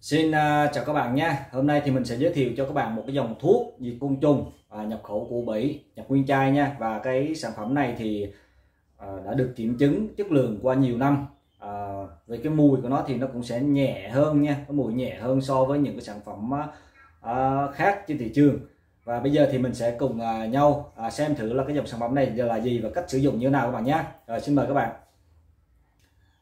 Xin à, chào các bạn nha Hôm nay thì mình sẽ giới thiệu cho các bạn một cái dòng thuốc diệt côn trùng à, nhập khẩu của Bỉ nhập nguyên chai nha và cái sản phẩm này thì à, đã được kiểm chứng chất lượng qua nhiều năm à, về cái mùi của nó thì nó cũng sẽ nhẹ hơn nha cái mùi nhẹ hơn so với những cái sản phẩm khác trên thị trường và bây giờ thì mình sẽ cùng nhau xem thử là cái dòng sản phẩm này là gì và cách sử dụng như thế nào các bạn nhé xin mời các bạn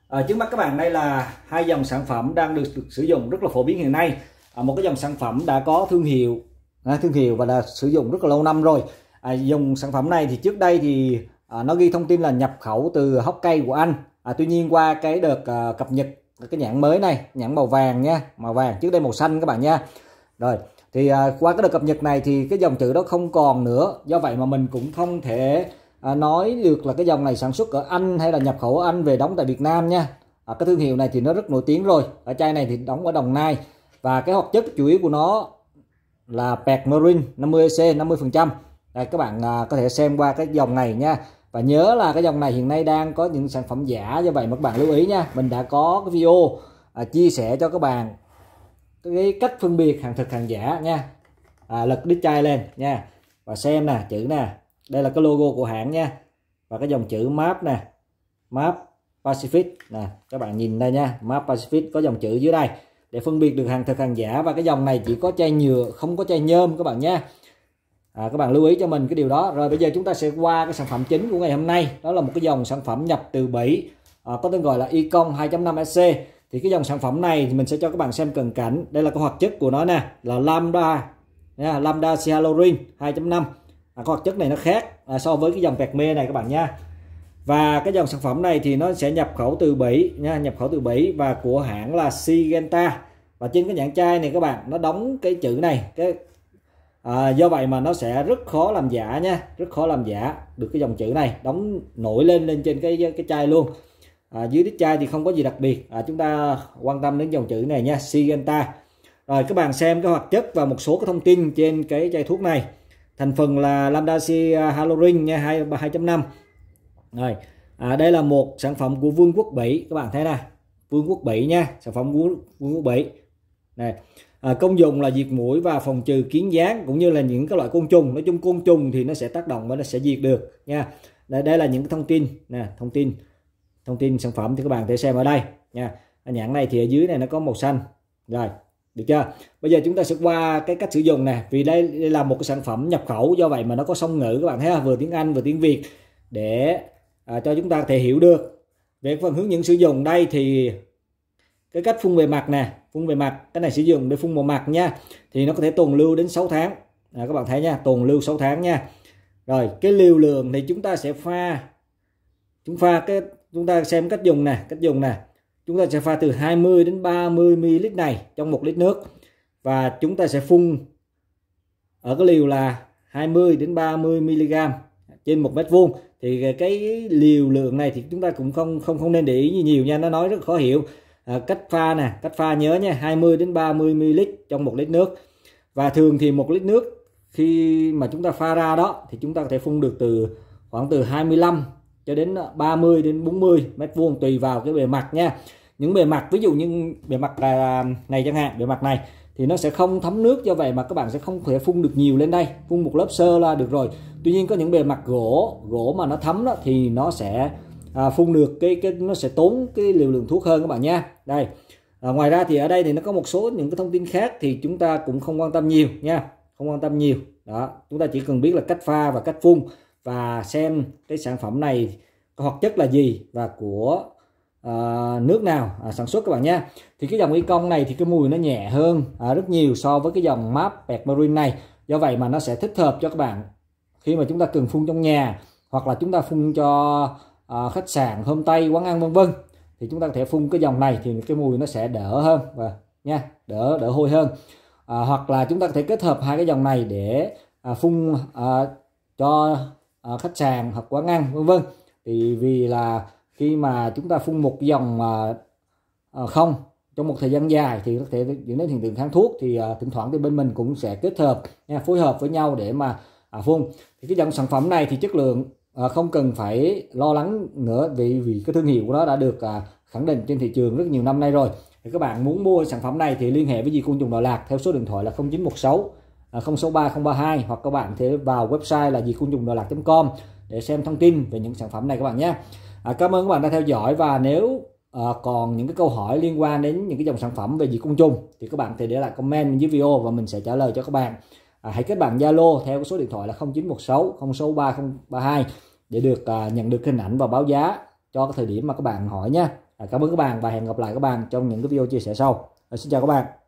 à, trước mắt các bạn đây là hai dòng sản phẩm đang được, được sử dụng rất là phổ biến hiện nay à, một cái dòng sản phẩm đã có thương hiệu à, thương hiệu và đã sử dụng rất là lâu năm rồi à, dòng sản phẩm này thì trước đây thì à, nó ghi thông tin là nhập khẩu từ hốc cây của anh à, tuy nhiên qua cái đợt à, cập nhật cái nhãn mới này nhãn màu vàng nha màu vàng trước đây màu xanh các bạn nha rồi thì à, qua cái đợt cập nhật này thì cái dòng chữ đó không còn nữa do vậy mà mình cũng không thể À, nói được là cái dòng này sản xuất ở Anh hay là nhập khẩu ở Anh về đóng tại Việt Nam nha à, cái thương hiệu này thì nó rất nổi tiếng rồi ở chai này thì đóng ở Đồng Nai và cái hoạt chất chủ yếu của nó là Pecmarin 50C 50% Đây, các bạn à, có thể xem qua cái dòng này nha và nhớ là cái dòng này hiện nay đang có những sản phẩm giả do vậy mà các bạn lưu ý nha mình đã có cái video à, chia sẻ cho các bạn cái cách phân biệt hàng thật hàng giả nha à, lật đít chai lên nha và xem nè chữ nè đây là cái logo của hãng nha và cái dòng chữ map nè map Pacific nè các bạn nhìn đây nha map Pacific có dòng chữ dưới đây để phân biệt được hàng thật hàng giả và cái dòng này chỉ có chai nhựa không có chai nhôm các bạn nha à, các bạn lưu ý cho mình cái điều đó rồi bây giờ chúng ta sẽ qua cái sản phẩm chính của ngày hôm nay đó là một cái dòng sản phẩm nhập từ Bỉ à, có tên gọi là Icon 2.5 SC thì cái dòng sản phẩm này thì mình sẽ cho các bạn xem cận cảnh đây là cái hoạt chất của nó nè là lambda nha, lambda cyalurin 2.5 À, có hoạt chất này nó khác à, so với cái dòng pẹt mê này các bạn nha và cái dòng sản phẩm này thì nó sẽ nhập khẩu từ Bỉ nha nhập khẩu từ Bỉ và của hãng là Sigenta và trên cái nhãn chai này các bạn nó đóng cái chữ này cái à, do vậy mà nó sẽ rất khó làm giả nha rất khó làm giả được cái dòng chữ này đóng nổi lên lên trên cái cái chai luôn à, dưới đít chai thì không có gì đặc biệt à, chúng ta quan tâm đến dòng chữ này nha Sigenta rồi các bạn xem cái hoạt chất và một số cái thông tin trên cái chai thuốc này thành phần là lambda C à, halorin nha 2 2.5 rồi à, đây là một sản phẩm của Vương quốc Bỉ các bạn thấy nè Vương quốc Bỉ nha sản phẩm của Vương quốc Bỉ này à, công dụng là diệt mũi và phòng trừ kiến gián cũng như là những các loại côn trùng nói chung côn trùng thì nó sẽ tác động và nó sẽ diệt được nha đây, đây là những thông tin nè thông tin thông tin sản phẩm thì các bạn thể xem ở đây nha nhãn này thì ở dưới này nó có màu xanh rồi được chưa bây giờ chúng ta sẽ qua cái cách sử dụng này vì đây, đây là một cái sản phẩm nhập khẩu do vậy mà nó có song ngữ các bạn thấy không? vừa tiếng Anh vừa tiếng Việt để à, cho chúng ta thể hiểu được về phần hướng dẫn sử dụng đây thì cái cách phun bề mặt nè phun bề mặt cái này sử dụng để phun một mặt nha thì nó có thể tồn lưu đến 6 tháng à, các bạn thấy nha tồn lưu 6 tháng nha rồi cái liều lượng thì chúng ta sẽ pha chúng pha cái chúng ta xem cách dùng nè cách dùng nè chúng ta sẽ pha từ 20 đến 30 ml này trong một lít nước và chúng ta sẽ phun ở cái liều là 20 đến 30 mg trên một mét vuông thì cái liều lượng này thì chúng ta cũng không không không nên để ý nhiều nha nó nói rất khó hiểu à, cách pha nè cách pha nhớ nha 20 đến 30 ml trong một lít nước và thường thì một lít nước khi mà chúng ta pha ra đó thì chúng ta có thể phun được từ khoảng từ 25 cho đến 30 ờ, đến 40 mét vuông tùy vào cái bề mặt nha những bề mặt ví dụ như bề mặt à, này chẳng hạn bề mặt này thì nó sẽ không thấm nước do vậy mà các bạn sẽ không thể phun được nhiều lên đây phun một lớp sơ là được rồi tuy nhiên có những bề mặt gỗ gỗ mà nó thấm đó thì nó sẽ à, phun được cái cái nó sẽ tốn cái liều lượng thuốc hơn các bạn nha đây à, ngoài ra thì ở đây thì nó có một số những cái thông tin khác thì chúng ta cũng không quan tâm nhiều nha không quan tâm nhiều đó chúng ta chỉ cần biết là cách pha và cách phun và xem cái sản phẩm này hoạt chất là gì và của à, nước nào à, sản xuất các bạn nha thì cái dòng Econ này thì cái mùi nó nhẹ hơn à, rất nhiều so với cái dòng map pet marine này do vậy mà nó sẽ thích hợp cho các bạn khi mà chúng ta cần phun trong nhà hoặc là chúng ta phun cho à, khách sạn hôm tây quán ăn vân vân thì chúng ta có thể phun cái dòng này thì cái mùi nó sẽ đỡ hơn và nha đỡ đỡ hôi hơn à, hoặc là chúng ta có thể kết hợp hai cái dòng này để à, phun à, cho Ờ, khách sạn hoặc quán ăn vân vân thì vì là khi mà chúng ta phun một dòng mà ờ, ờ, không trong một thời gian dài thì có thể dẫn đến hiện tượng kháng thuốc thì thỉnh thoảng thì bên mình cũng sẽ kết hợp phối hợp với nhau để mà à, phun thì cái dòng sản phẩm này thì chất lượng không cần phải lo lắng nữa vì vì cái thương hiệu của nó đã được à, khẳng định trên thị trường rất nhiều năm nay rồi thì các bạn muốn mua sản phẩm này thì liên hệ với Di Côn Trùng Đà Lạt theo số điện thoại là 0916 063032 à, hoặc các bạn thể vào website là gì cung dùng đà lạt.com để xem thông tin về những sản phẩm này các bạn nhé. À, cảm ơn các bạn đã theo dõi và nếu à, còn những cái câu hỏi liên quan đến những cái dòng sản phẩm về dị côn trùng thì các bạn thì để lại comment dưới video và mình sẽ trả lời cho các bạn. À, hãy kết bạn Zalo theo số điện thoại là 0916 063032 để được à, nhận được hình ảnh và báo giá cho cái thời điểm mà các bạn hỏi nhé. À, cảm ơn các bạn và hẹn gặp lại các bạn trong những cái video chia sẻ sau. À, xin chào các bạn.